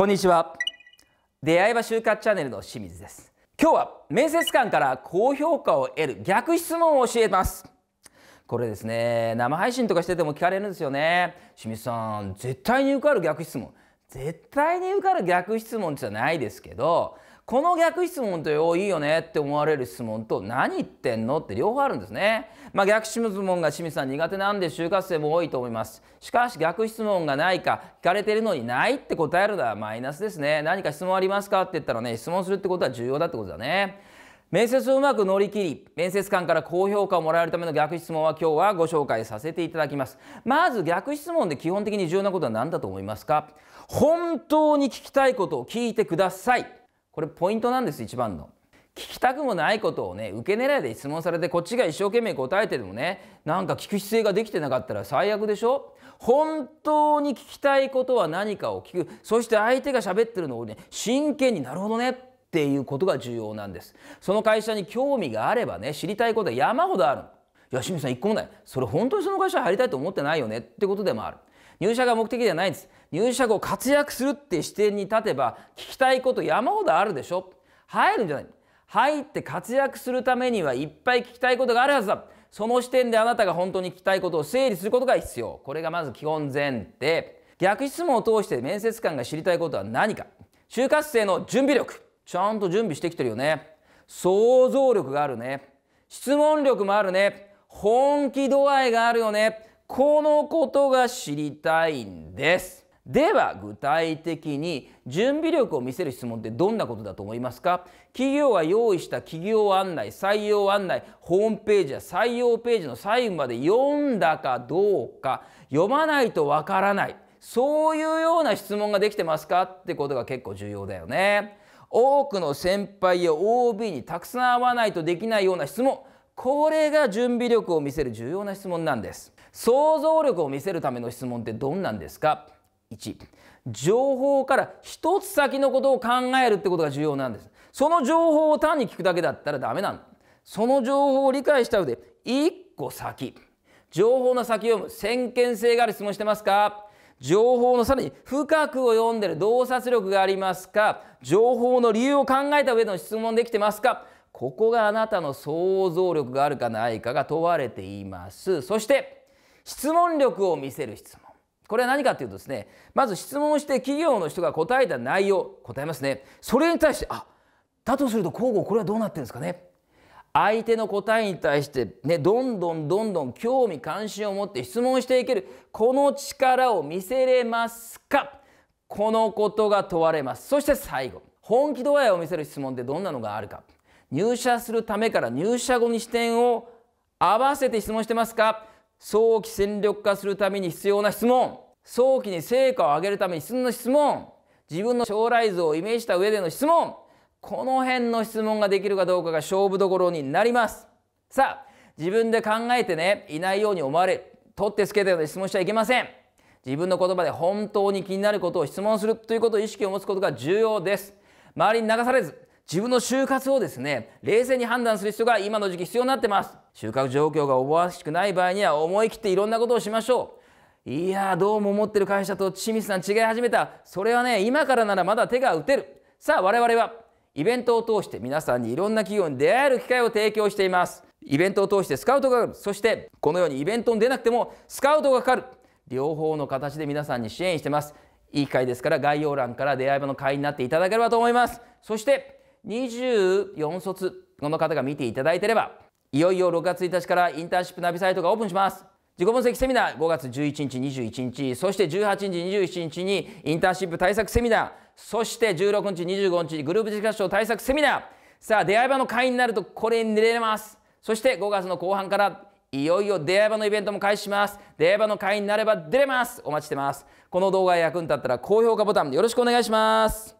こんにちは出会い場就活チャンネルの清水です今日は面接官から高評価を得る逆質問を教えますこれですね生配信とかしてても聞かれるんですよね清水さん絶対に受かる逆質問絶対に受かる逆質問じゃないですけどこの逆質問って「おいいよね」って思われる質問と「何言ってんの?」って両方あるんですね。まあ、逆質問が清水さん苦手なんで就活生も多いと思います。しかし逆質問がないか聞かれてるのにないって答えるのはマイナスですね。何か質問ありますかって言ったらね質問するってことは重要だってことだね。面接をうまく乗り切り面接官から高評価をもらえるための逆質問は今日はご紹介させていただきますまず逆質問で基本的に重要なことは何だと思いますか本当に聞きたいことを聞いてくださいこれポイントなんです一番の。聞きたくもないことをね受け狙いで質問されてこっちが一生懸命答えてでもねなんか聞く姿勢ができてなかったら最悪でしょ本当に聞きたいことは何かを聞くそして相手が喋ってるのをね真剣になるほどねっていうことが重要なんですその会社に興味があればね知りたいことは山ほどあるいや清水さん一個もないそれ本当にその会社入りたいと思ってないよねってことでもある入社が目的ではないんです入社後活躍するって視点に立てば聞きたいこと山ほどあるでしょ入るんじゃない入って活躍するためにはいっぱい聞きたいことがあるはずだその視点であなたが本当に聞きたいことを整理することが必要これがまず基本前提逆質問を通して面接官が知りたいことは何か就活生の準備力ちゃんと準備してきてるよね想像力があるね質問力もあるね本気度合いがあるよねこのことが知りたいんですでは具体的に準備力を見せる質問ってどんなことだと思いますか企業が用意した企業案内採用案内ホームページや採用ページの最後まで読んだかどうか読まないとわからないそういうような質問ができてますかってことが結構重要だよね多くの先輩や OB にたくさん会わないとできないような質問これが準備力を見せる重要な質問なんです想像力を見せるための質問ってどんなんですか1情報から一つ先のことを考えるってことが重要なんですその情報を単に聞くだけだったらダメなのその情報を理解した上で1個先情報の先を読む先見性がある質問してますか情報のさらに深くを読んでる洞察力がありますか情報の理由を考えた上での質問できてますかここがあなたの想像力があるかないかが問われていますそして質問力を見せる質問これは何かというとですねまず質問して企業の人が答えた内容答えますねそれに対してあだとすると交互これはどうなってるんですかね相手の答えに対して、ね、どんどんどんどん興味関心を持って質問していけるこの力を見せれますかこのことが問われますそして最後本気度合いを見せる質問ってどんなのがあるか入社するためから入社後に視点を合わせて質問してますか早期戦力化するために必要な質問早期に成果を上げるために必要な質問自分の将来像をイメージした上での質問この辺の質問ができるかどうかが勝負どころになりますさあ自分で考えてねいないように思われ取ってつけたような質問しちゃいけません自分の言葉で本当に気になることを質問するということを意識を持つことが重要です周りに流されず自分の就活をですね冷静に判断する人が今の時期必要になってます収穫状況が思わしくない場合には思い切っていろんなことをしましょういやどうも思ってる会社と清水さん違い始めたそれはね今からならまだ手が打てるさあ我々はイベントを通して皆さんにいろんな企業に出会える機会を提供していますイベントを通してスカウトがかかるそしてこのようにイベントに出なくてもスカウトがかかる両方の形で皆さんに支援してますいい機会ですから概要欄から出会い場の会員になっていただければと思いますそして24卒の方が見ていただいてればいよいよ6月1日からインターンシップナビサイトがオープンします自己分析セミナー5月11日21日そして18日27日にインターンシップ対策セミナーそして16日25日グループディ賞対策セミナーさあ出会い場の会員になるとこれに寝れますそして5月の後半からいよいよ出会い場のイベントも開始します。出会い場の会員になれば出れます。お待ちしてます。この動画が役に立ったら高評価ボタンよろしくお願いします。